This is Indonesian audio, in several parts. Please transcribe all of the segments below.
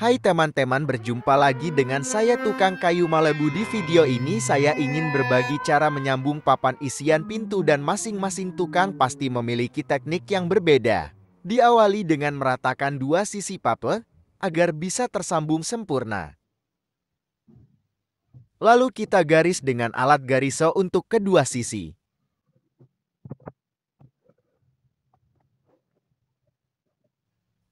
Hai teman-teman, berjumpa lagi dengan saya tukang kayu Malebu di video ini saya ingin berbagi cara menyambung papan isian pintu dan masing-masing tukang pasti memiliki teknik yang berbeda. Diawali dengan meratakan dua sisi pape agar bisa tersambung sempurna. Lalu kita garis dengan alat gariso untuk kedua sisi.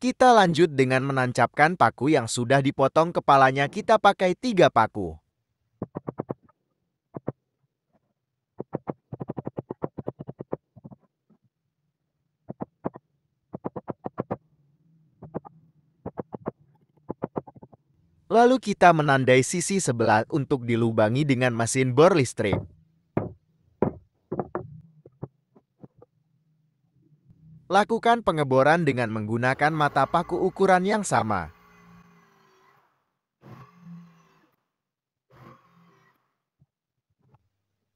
Kita lanjut dengan menancapkan paku yang sudah dipotong kepalanya kita pakai tiga paku. Lalu kita menandai sisi sebelah untuk dilubangi dengan mesin bor listrik. lakukan pengeboran dengan menggunakan mata paku ukuran yang sama.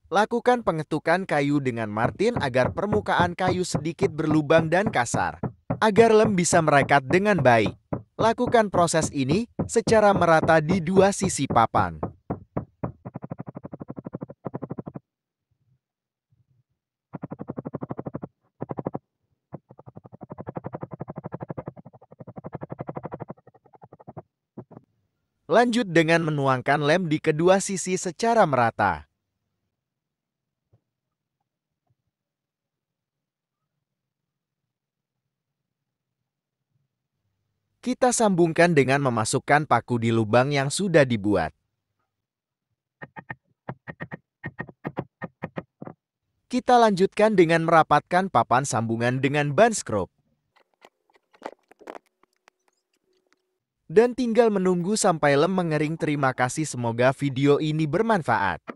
Lakukan pengetukan kayu dengan martin agar permukaan kayu sedikit berlubang dan kasar, agar lem bisa merekat dengan baik. Lakukan proses ini secara merata di dua sisi papan. Lanjut dengan menuangkan lem di kedua sisi secara merata. Kita sambungkan dengan memasukkan paku di lubang yang sudah dibuat. Kita lanjutkan dengan merapatkan papan sambungan dengan ban skrup. dan tinggal menunggu sampai lem mengering. Terima kasih semoga video ini bermanfaat.